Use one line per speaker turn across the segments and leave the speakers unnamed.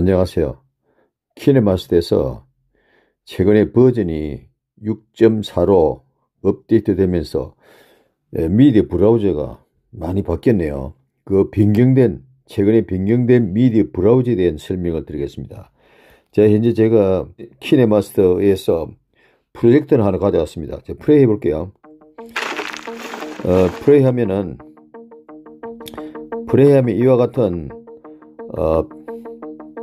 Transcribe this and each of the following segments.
안녕하세요. 키네마스터에서 최근에 버전이 6.4로 업데이트 되면서 예, 미디어 브라우저가 많이 바뀌었네요. 그 변경된 최근에 변경된 미디어 브라우저에 대한 설명을 드리겠습니다. 자, 현재 제가 키네마스터에서 프로젝트를 하나 가져왔습니다. 제가 플레이 해볼게요. 어, 플레이 하면은 플레이 하면 이와 같은 어,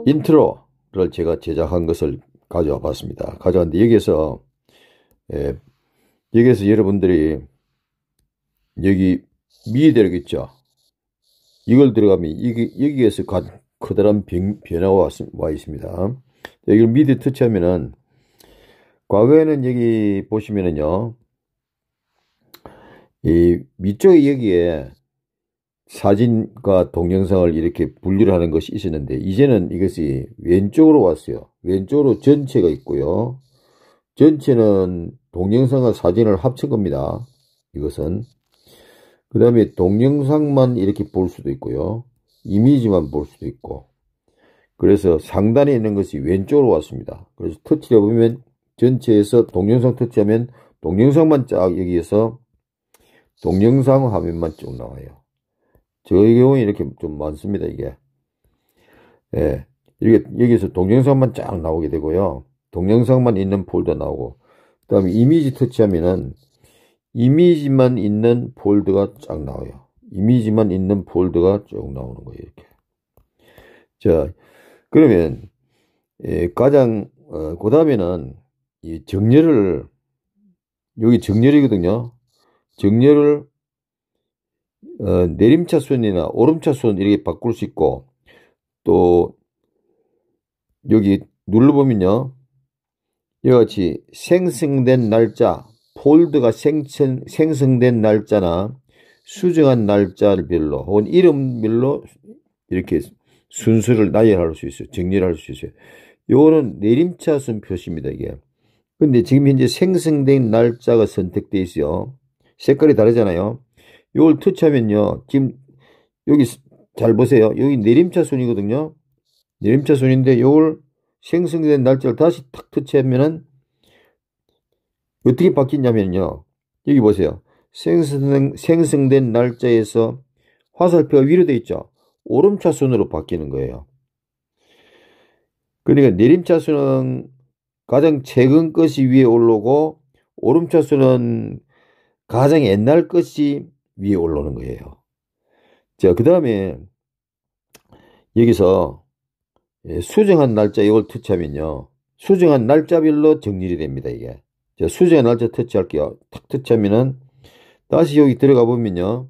인트로를 제가 제작한 것을 가져와 봤습니다. 가져왔는데 여기에서 예, 여기에서 여러분들이 여기 미에 들어있죠. 이걸 들어가면 여기, 여기에서 가, 커다란 변, 변화가 와, 있습니다. 여기를 미디 터치하면은 과거에는 여기 보시면은요. 이 밑쪽에 여기에 사진과 동영상을 이렇게 분류를 하는 것이 있었는데 이제는 이것이 왼쪽으로 왔어요. 왼쪽으로 전체가 있고요. 전체는 동영상과 사진을 합친 겁니다. 이것은 그 다음에 동영상만 이렇게 볼 수도 있고요. 이미지만 볼 수도 있고 그래서 상단에 있는 것이 왼쪽으로 왔습니다. 그래서 터치해 보면 전체에서 동영상 터치하면 동영상만 쫙 여기에서 동영상 화면만 쭉 나와요. 저의 경우에 이렇게 좀 많습니다, 이게. 예. 이게, 렇 여기서 동영상만 쫙 나오게 되고요. 동영상만 있는 폴더 나오고, 그 다음에 이미지 터치하면은, 이미지만 있는 폴더가 쫙 나와요. 이미지만 있는 폴더가 쭉 나오는 거예요, 이렇게. 자, 그러면, 예, 가장, 어, 그 다음에는, 이 정렬을, 여기 정렬이거든요. 정렬을 어, 내림차순이나 오름차순 이렇게 바꿀 수 있고 또 여기 눌러보면요 이와 같이 생성된 날짜 폴드가 생천, 생성된 날짜나 수정한 날짜별로 혹은 이름별로 이렇게 순서를 나열할 수 있어요 정리를 할 수 있어요 이거는 내림차순 표시입니다 이게 근데 지금 현재 생성된 날짜가 선택되어 있어요 색깔이 다르잖아요 이걸 터치하면요. 지금 여기 잘 보세요. 여기 내림차 순이거든요. 내림차 순인데 이걸 생성된 날짜를 다시 탁 터치하면은 어떻게 바뀌냐면요. 여기 보세요. 생성, 생성된 날짜에서 화살표가 위로 되어 있죠. 오름차 순으로 바뀌는 거예요. 그러니까 내림차 순은 가장 최근 것이 위에 올라오고 오름차 순은 가장 옛날 것이 위에 올라오는 거예요. 자, 그 다음에 여기서 예, 수정한 날짜 이걸 터치하면요. 수정한 날짜별로 정리가 됩니다, 이게. 자, 수정한 날짜 터치할게요. 탁 터치하면은 다시 여기 들어가 보면요.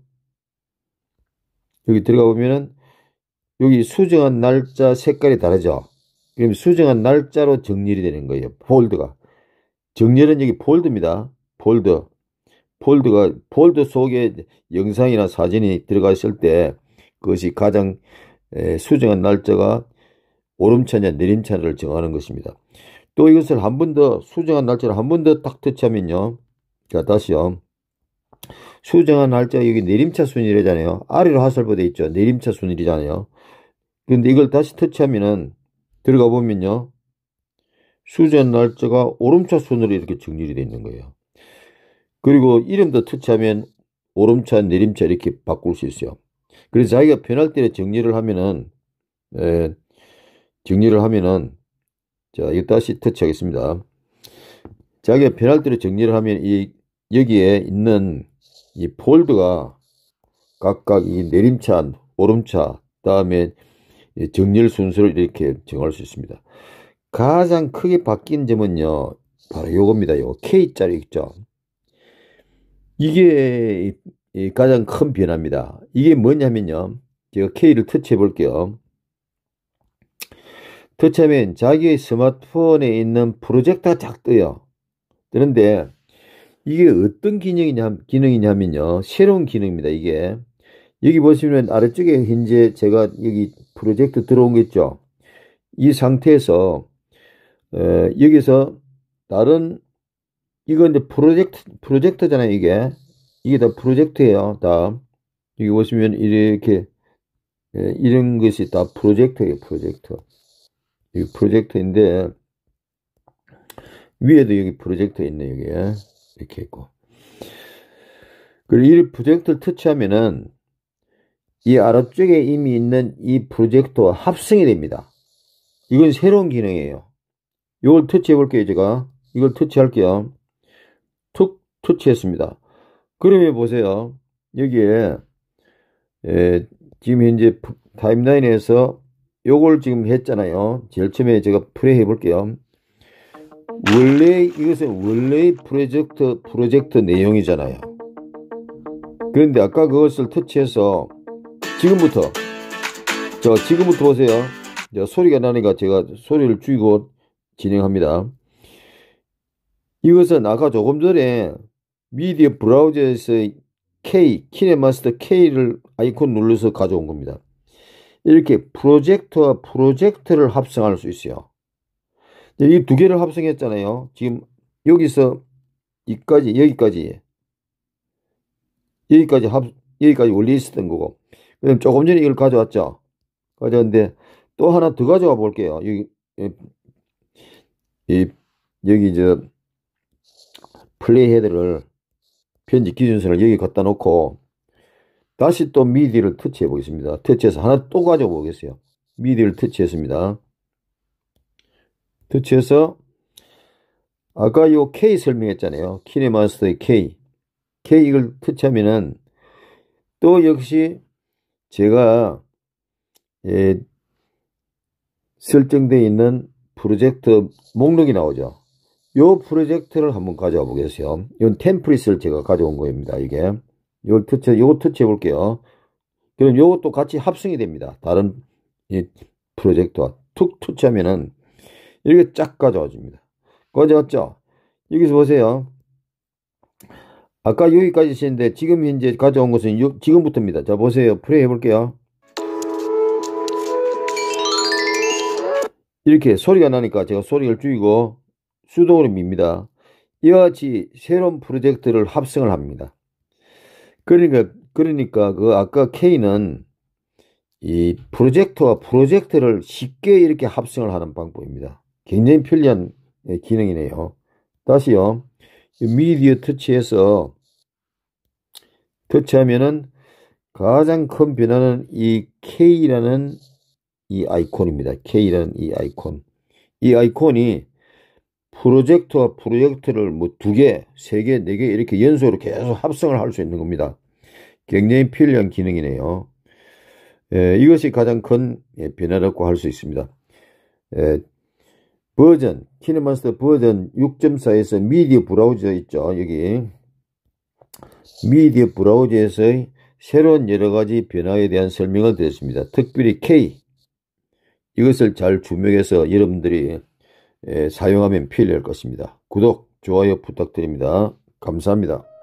여기 들어가 보면은 여기 수정한 날짜 색깔이 다르죠. 그럼 수정한 날짜로 정렬이 되는 거예요. 폴드가. 정렬은 여기 폴드입니다. 폴드. 폴드가 폴드 속에 영상이나 사진이 들어가 있을 때 그것이 가장 수정한 날짜가 오름차냐 내림차를 냐 정하는 것입니다. 또 이것을 한 번 더 수정한 날짜를 한 번 더 딱 터치하면요. 자 다시요. 수정한 날짜가 여기 내림차 순이래잖아요 아래로 하설보돼 있죠. 내림차 순위잖아요. 그런데 이걸 다시 터치하면은 들어가 보면요. 수정한 날짜가 오름차 순으로 이렇게 정렬이 되어 있는 거예요. 그리고 이름도 터치하면 오름차 내림차 이렇게 바꿀 수 있어요. 그래서 자기가 편할 때 정리를 하면은 에, 예, 정리를 하면은 자 이거 다시 터치하겠습니다. 자기가 편할 대로 정리를 하면 이 여기에 있는 이 폴드가 각각 이 내림차, 오름차, 다음에 정렬 순서를 이렇게 정할 수 있습니다. 가장 크게 바뀐 점은요, 바로 요겁니다. 요 K자리 있죠. 이게 가장 큰 변화입니다. 이게 뭐냐면요. 제가 K를 터치해 볼게요. 터치하면 자기의 스마트폰에 있는 프로젝터 작대요 그런데 이게 어떤 기능이냐, 기능이냐면요. 새로운 기능입니다. 이게. 여기 보시면 아래쪽에 현재 제가 여기 프로젝트 들어온 게 있죠. 이 상태에서, 어, 여기서 다른 이거 이제 프로젝트, 프로젝트잖아요, 이게. 이게 다 프로젝트예요. 다음. 여기 보시면 이렇게, 예, 이런 것이 다 프로젝트예요, 프로젝트. 이 프로젝트인데, 위에도 여기 프로젝트 있네, 여기. 이렇게 있고. 그리고 이 프로젝트를 터치하면은, 이 아래쪽에 이미 있는 이 프로젝트와 합성이 됩니다. 이건 새로운 기능이에요. 이걸 터치해 볼게요, 제가. 이걸 터치할게요. 터치했습니다. 그러면 보세요. 여기에 에, 예, 지금 현재 타임라인에서 요걸 지금 했잖아요. 제일 처음에 제가 플레이 해볼게요. 원래 이것은 원래 프로젝트 프로젝트 내용이잖아요. 그런데 아까 그것을 터치해서 지금부터 저 지금부터 보세요. 저 소리가 나니까 제가 소리를 줄이고 진행합니다. 이것은 아까 조금 전에 미디어 브라우저에서의 K, 키네마스터 K를 아이콘 눌러서 가져온 겁니다. 이렇게 프로젝터와 프로젝트를 합성할 수 있어요. 네, 이두 개를 합성했잖아요. 지금 여기서 이까지 여기까지 여기까지 합 여기까지 원래 있었던 거고 그럼 조금 전에 이걸 가져왔죠. 가져왔는데 또 하나 더 가져와 볼게요. 여기 예, 이, 여기 이제 플레이 헤드를 편집 기준선을 여기 갖다 놓고 다시 또 미디를 터치해 보겠습니다. 터치해서 하나 또가져 보겠어요. 미디를 터치했습니다. 터치해서 아까 요 K 설명했잖아요. 키네마스터의 K. K 이걸 터치하면은 또 역시 제가 예, 설정되어 있는 프로젝트 목록이 나오죠. 요 프로젝트를 한번 가져와 보겠어요. 이건 템플릿을 제가 가져온 거입니다. 이게. 요 터치, 요거 터치해 볼게요. 그럼 요것도 같이 합성이 됩니다. 다른 이 프로젝트와 툭 터치하면은 이렇게 쫙 가져와 줍니다. 가져왔죠? 여기서 보세요. 아까 여기까지 했는데 지금 현재 가져온 것은 요, 지금부터입니다. 자 보세요. 플레이 해볼게요. 이렇게 소리가 나니까 제가 소리를 줄이고 수도원입니다. 이와 같이 새로운 프로젝트를 합성을 합니다. 그러니까, 그러니까 그 아까 K는 이 프로젝터와 프로젝트를 쉽게 이렇게 합성을 하는 방법입니다. 굉장히 편리한 예, 기능이네요. 다시요. 미디어 터치에서 터치하면은 가장 큰 변화는 이 K라는 이 아이콘입니다. K라는 이 아이콘. 이 아이콘이 프로젝트와 프로젝트를 뭐 두 개, 세 개, 네 개 이렇게 연속으로 계속 합성을 할 수 있는 겁니다. 굉장히 필요한 기능이네요. 예, 이것이 가장 큰 예, 변화라고 할 수 있습니다. 예, 버전, 키네마스터 버전 6.4에서 미디어 브라우저 있죠. 여기 미디어 브라우저에서의 새로운 여러 가지 변화에 대한 설명을 드렸습니다. 특별히 K 이것을 잘 주목해서 여러분들이 예, 사용하면 필요할 것입니다. 구독, 좋아요 부탁드립니다. 감사합니다.